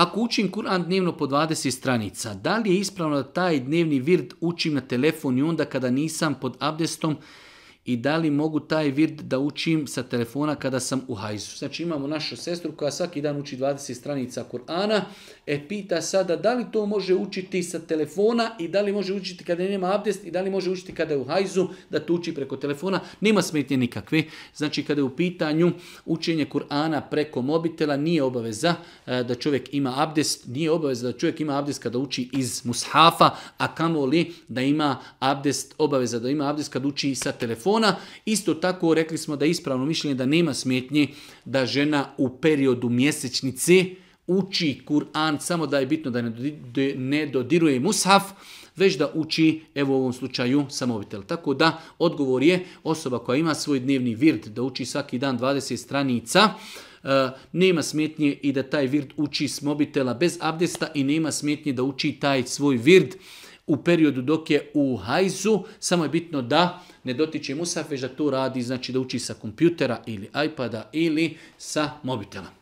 Ako učim Kur'an dnevno po 20 stranica, da li je ispravno da taj dnevni virt učim na telefon i onda kada nisam pod abdestom, i da li mogu taj vid da učim sa telefona kada sam u hajzu. Znači imamo našu sestru koja svaki dan uči 20 stranica Kur'ana, e pita sada da li to može učiti sa telefona i da li može učiti kada nema abdest i da li može učiti kada je u hajzu, da to uči preko telefona. Nema smetnje nikakve. Znači kada je u pitanju učenje Kur'ana preko mobitela nije obaveza e, da čovjek ima abdest, nije obaveza da čovjek ima abdest kada uči iz mushafa, a kamoli da ima abdest, obaveza da ima abdest kada uči sa telefona telefona. Isto tako rekli smo da je ispravno mišljenje da nema smetnje da žena u periodu mjesečnice uči Kur'an samo da je bitno da ne dodiruje mushaf, već da uči, evo u ovom slučaju, samobitel. Tako da, odgovor je osoba koja ima svoj dnevni vird da uči svaki dan 20 stranica, e, nema smetnje i da taj vird uči s mobitela bez abdesta i nema smetnje da uči taj svoj vird u periodu dok je u hajzu, samo je bitno da ne dotiče musaf, već da radi, znači da uči sa kompjutera ili iPada ili sa mobitela.